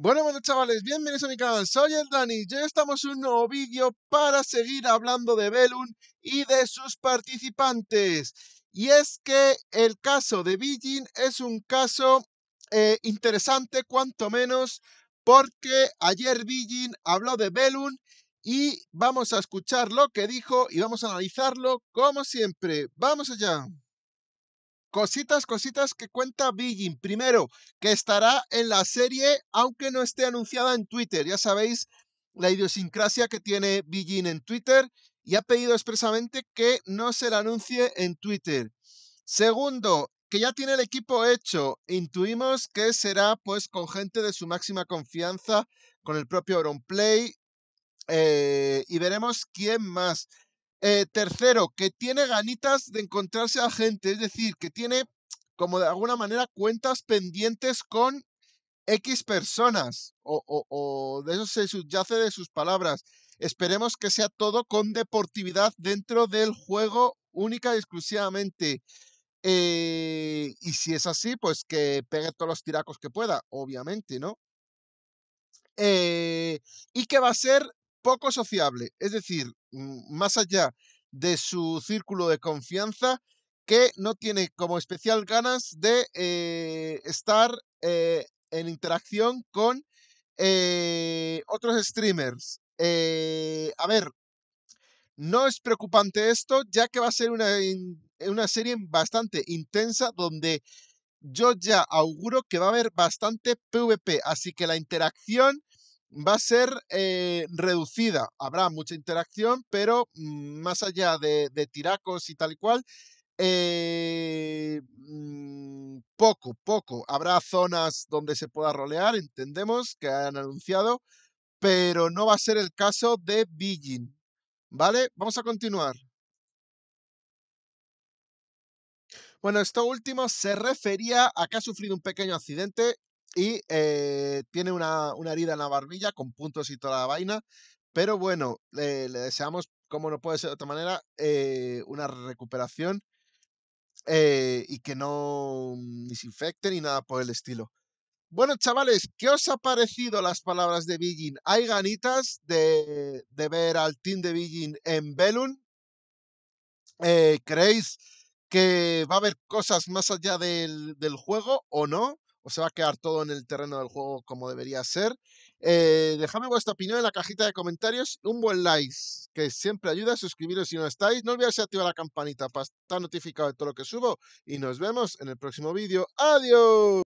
Bueno, bueno chavales, bienvenidos a mi canal, soy el Dani y hoy estamos en un nuevo vídeo para seguir hablando de Belun y de sus participantes. Y es que el caso de Beijing es un caso eh, interesante, cuanto menos, porque ayer Beijing habló de Belun y vamos a escuchar lo que dijo y vamos a analizarlo como siempre. ¡Vamos allá! cositas, cositas que cuenta Beijing. Primero, que estará en la serie, aunque no esté anunciada en Twitter. Ya sabéis la idiosincrasia que tiene Beijing en Twitter y ha pedido expresamente que no se la anuncie en Twitter. Segundo, que ya tiene el equipo hecho. Intuimos que será pues con gente de su máxima confianza, con el propio Auronplay. Eh, y veremos quién más. Eh, tercero, que tiene ganitas de encontrarse a gente, es decir, que tiene, como de alguna manera, cuentas pendientes con X personas, o, de eso se subyace de sus palabras. Esperemos que sea todo con deportividad dentro del juego única y exclusivamente. Eh, y si es así, pues que pegue todos los tiracos que pueda, obviamente, ¿no? Eh, y que va a ser poco sociable, es decir, más allá de su círculo de confianza, que no tiene como especial ganas de eh, estar eh, en interacción con eh, otros streamers. a ver, no es preocupante esto, ya que va a ser una serie bastante intensa donde yo ya auguro que va a haber bastante PvP, así que la interacción va a ser eh, reducida. Habrá mucha interacción, pero mm, más allá de, tiracos y tal y cual, eh, mm, poco, poco. Habrá zonas donde se pueda rolear, entendemos que han anunciado, pero no va a ser el caso de Beijing. ¿Vale? Vamos a continuar. Bueno, esto último se refería a que ha sufrido un pequeño accidente y eh, tiene una, herida en la barbilla con puntos y toda la vaina. Pero bueno, le deseamos, como no puede ser de otra manera, eh, una recuperación eh, y que no ni se infecte ni nada por el estilo. Bueno, chavales, ¿qué os ha parecido las palabras de Billin? ¿Hay ganitas de, ver al team de Billin en Belun? ¿Creéis que va a haber cosas más allá del juego o no? o se va a quedar todo en el terreno del juego como debería ser. Eh, dejadme vuestra opinión en la cajita de comentarios. Un buen like, que siempre ayuda. a Suscribiros si no estáis. No olvidéis activar la campanita para estar notificado de todo lo que subo. Y nos vemos en el próximo vídeo. ¡Adiós!